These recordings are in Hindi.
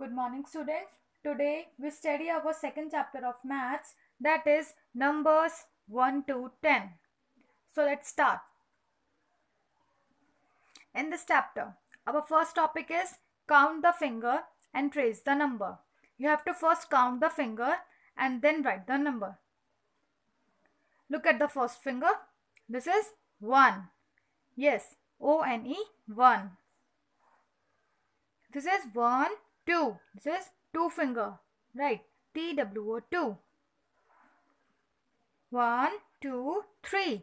Good morning students. Today we study our second chapter of maths that is numbers 1 to 10. So let's start. In this chapter, our first topic is count the finger and trace the number. You have to first count the finger and then write the number. Look at the first finger. This is 1. Yes, O-N-E 1. This is 1, 2. This is 2 finger. Right. TWO Two. 1, 2, 3.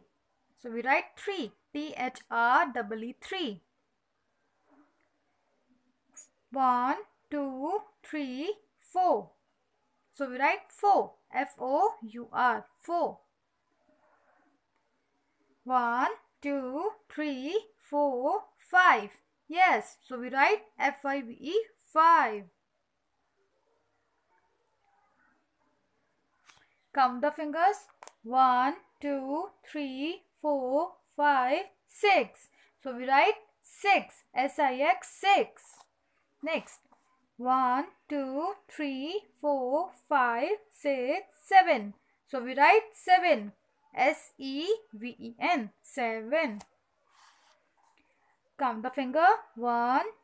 So we write 3. T-H-R-E-E 3. 1, 2, 3, 4. So we write 4. F-O-U-R 4. 1, 2, 3, 4, 5. Yes. So we write F-I-V-E five. Count the fingers. One, two, three, four, five, six. So we write 6. S-I-X 6. Next. one, two, three, four, five, six, seven. So we write 7. S-E-V-E-N. 7. Count the finger. One,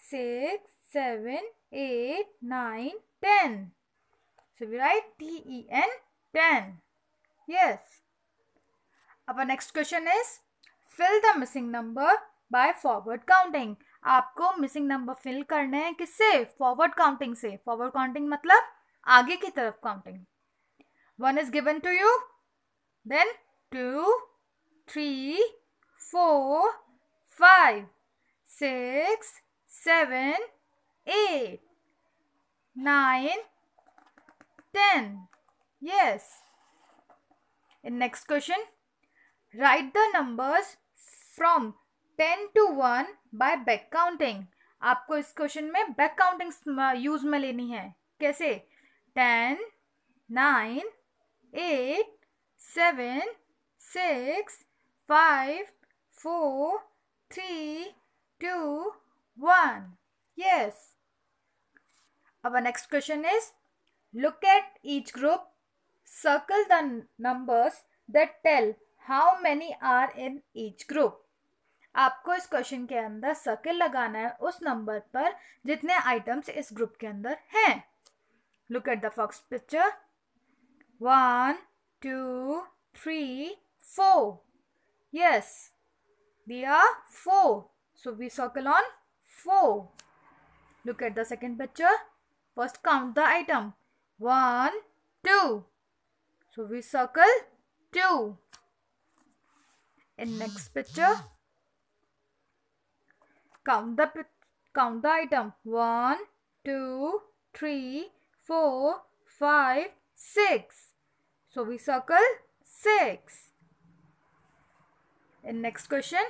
six, seven, eight, nine, ten. So we write T E N ten. Yes. Our next question is fill the missing number by forward counting. आपको मिसिंग नंबर फिल करने हैं किससे फॉरवर्ड काउंटिंग से फॉरवर्ड काउंटिंग मतलब आगे की तरफ counting one is given to you then two three four five six seven, eight, nine, ten. Yes. In next question, write the numbers from ten to one by back counting आपको इस क्वेश्चन में बैक काउंटिंग यूज में लेनी है कैसे ten nine eight seven six five four three two one yes अब next question is look at each group circle the numbers that tell how many are in each group आपको इस क्वेश्चन के अंदर सर्किल लगाना है उस नंबर पर जितने आइटम्स इस ग्रुप के अंदर हैं look at the fox picture one two three four yes the four so we circle on 4. Look at the second picture. First count the item. 1, 2. So we circle 2. In next picture, count the, count the item. One, two, three, four, five, six. So we circle 6. In next question,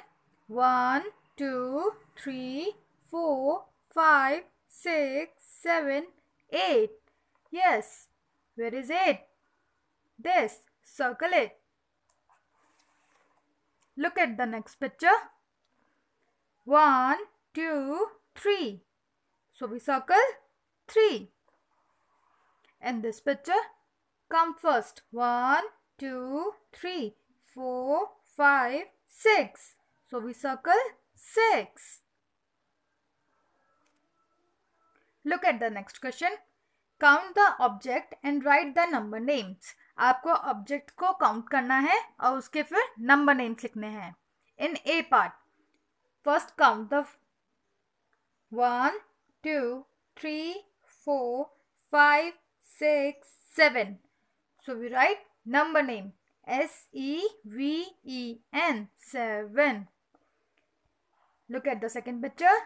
one, two, three four, five, six, seven, eight. Yes, where is is eight? This, circle it. Look at the next picture. One, two, three. So we circle three. And this picture, come first. One, two, three, four, five, six. So we circle six. Look at the next question count the object and write the number names आपको ऑब्जेक्ट को काउंट करना है और उसके फिर नंबर नेम्स लिखने हैं in a part first count the one two three four five six seven so we write number name S E V E N seven look at the second picture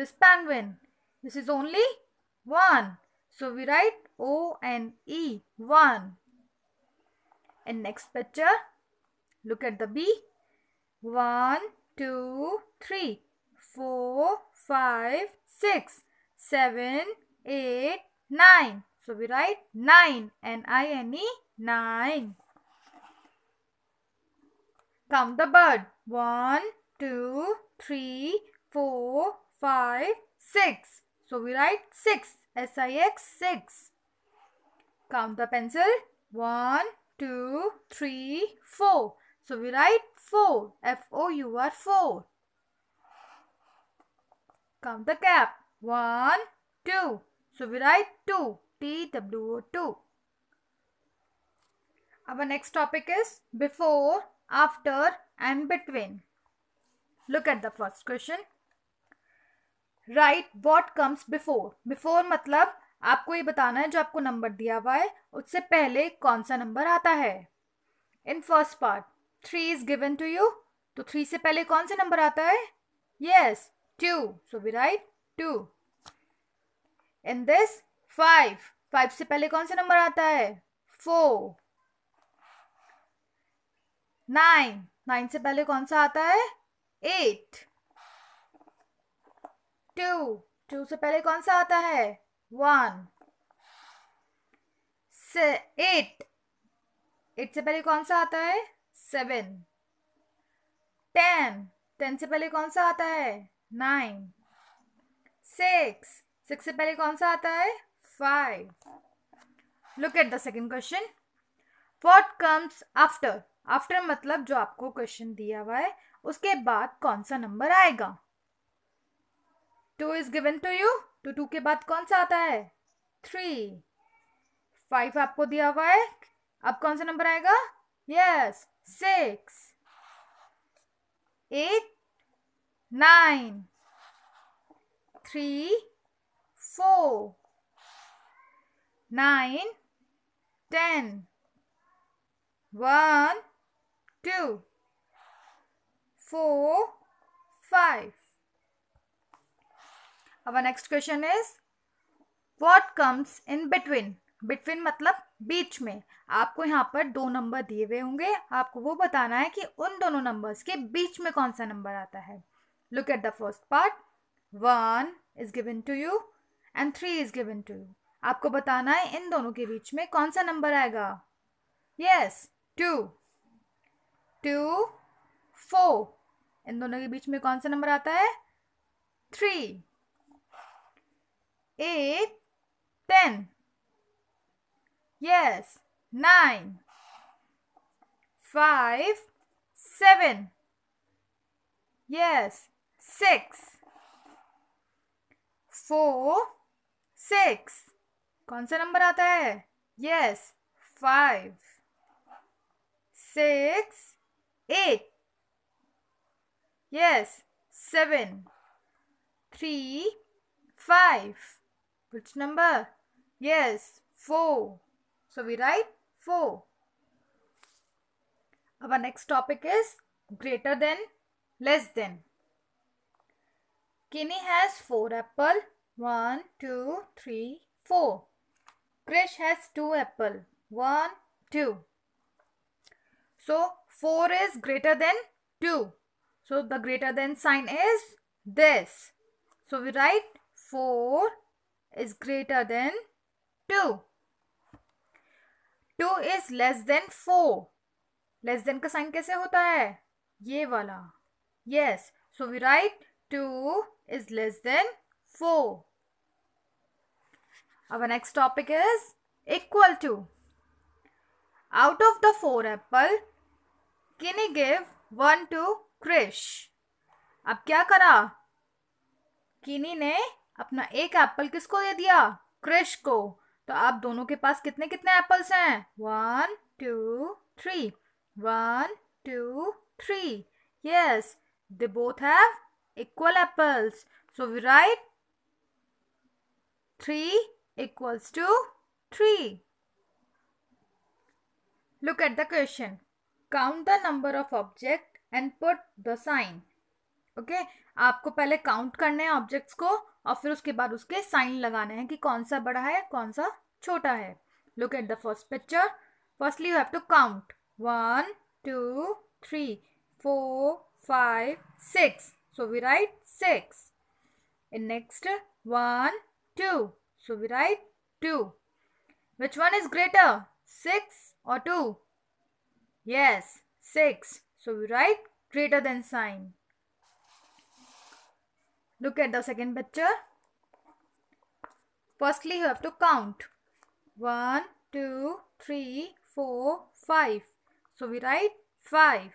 this penguin This is only 1. So we write O and E 1. In next picture, look at the B. 1, 2, 3, 4, 5, 6, 7, 8, 9. So we write 9 and I and E 9. Count the bird. 1, 2, 3, 4, 5, 6. So we write 6. S-I-X 6. Count the pencil. 1, 2, 3, 4. So we write 4. F-O-U-R 4. Count the cap. 1, 2. So we write 2. T-W-O 2. Our next topic is before, after and between. Look at the first question. Write what comes before before मतलब आपको ये बताना है जो आपको नंबर दिया हुआ है उससे पहले कौन सा नंबर आता है in first part three is given to you तो थ्री से पहले कौन सा नंबर आता है yes two so we write two in this five five से पहले कौन सा नंबर आता है फोर नाइन नाइन से पहले कौन सा आता है एट टू टू से पहले कौन सा आता है वन एट एट से पहले कौन सा आता है सेवन टेन टेन से पहले कौन सा आता है नाइन सिक्स सिक्स से पहले कौन सा आता है five look at the second question what comes after after मतलब जो आपको क्वेश्चन दिया हुआ है उसके बाद कौन सा नंबर आएगा two is given to you two two के बाद कौन सा आता है थ्री फाइव आपको दिया हुआ है अब कौन सा नंबर आएगा yes six eight nine three four nine ten one two four five our next question is what comes in between between मतलब बीच में आपको यहाँ पर दो नंबर दिए हुए होंगे आपको वो बताना है कि उन दोनों नंबर्स के बीच में कौन सा नंबर आता है look at the first part one is given to you and three is given to you आपको बताना है इन दोनों के बीच में कौन सा नंबर आएगा यस टू टू फोर इन दोनों के बीच में कौन सा नंबर आता है three eight, ten. Yes, nine, five, seven. Yes, six, four, six. कौन सा नंबर आता है yes five six eight yes seven three five Which number? Yes, 4. So we write 4. Our next topic is greater than, less than. Kenny has 4 apple. 1, 2, 3, 4. Krish has 2 apple. 1, 2. So 4 is greater than 2. So the greater than sign is this. So we write 4 is greater than 2. 2 is less than 4. Less than का साइन कैसे होता है ये वाला yes so we write two is less than four अब next topic is equal to out of the four apple किनी गिव वन टू क्रिश अब क्या करा किनी ने अपना एक एप्पल किसको दे दिया क्रिश को तो आप दोनों के पास कितने कितने एप्पल्स हैं one two three one two three yes they both have equal apples so we write three equals to three look at the question count the number of object and put the sign okay okay? आपको पहले काउंट करने हैं ऑब्जेक्ट्स को और फिर उसके बाद उसके साइन लगाने हैं कि कौन सा बड़ा है कौन सा छोटा है look at the first picture firstly you have to count one two three four five six so we write six in next one two so we write two which one is greater six और two yes six so we write greater than sign Look at the second picture. Firstly, you have to count. 1, 2, 3, 4, 5. So we write 5.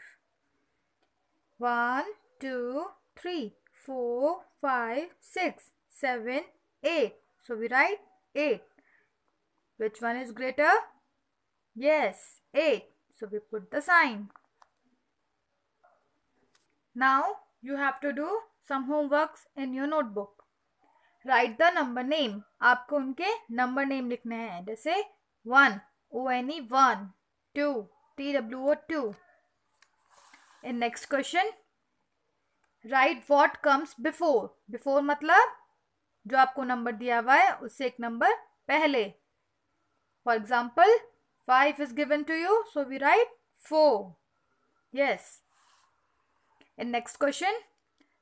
1, 2, 3, 4, 5, 6, 7, 8. So we write 8. Which one is greater? Yes, 8. So we put the sign. Now you have to do some homeworks in your notebook write the number name आपको उनके नंबर नेम लिखने हैं जैसे one O N E one two T W O two in next question write what comes before before मतलब जो आपको नंबर दिया हुआ है उससे एक नंबर पहले for example five is given to you so we write four yes in next question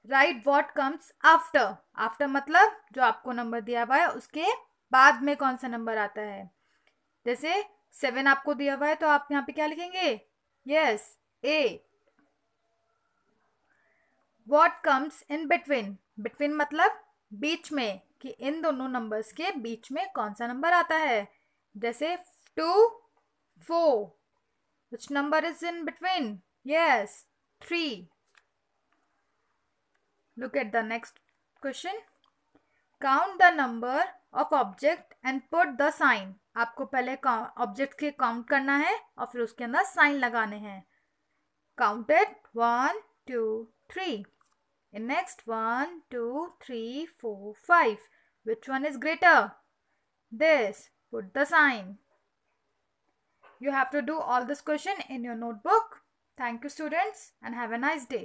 write what comes after after मतलब जो आपको नंबर दिया हुआ है उसके बाद में कौन सा नंबर आता है जैसे सेवन आपको दिया हुआ है तो आप यहाँ पे क्या लिखेंगे yes a what comes in between between मतलब बीच में कि इन दोनों नंबर्स के बीच में कौन सा नंबर आता है जैसे two four which number is in between yes three look at the next question count the number of object and put the sign आपको पहले ऑब्जेक्ट के काउंट करना है और फिर उसके अंदर साइन लगाने हैं counted one two three next one two three four five which one is greater this put the sign you have to do all this question in your notebook thank you students and have a nice day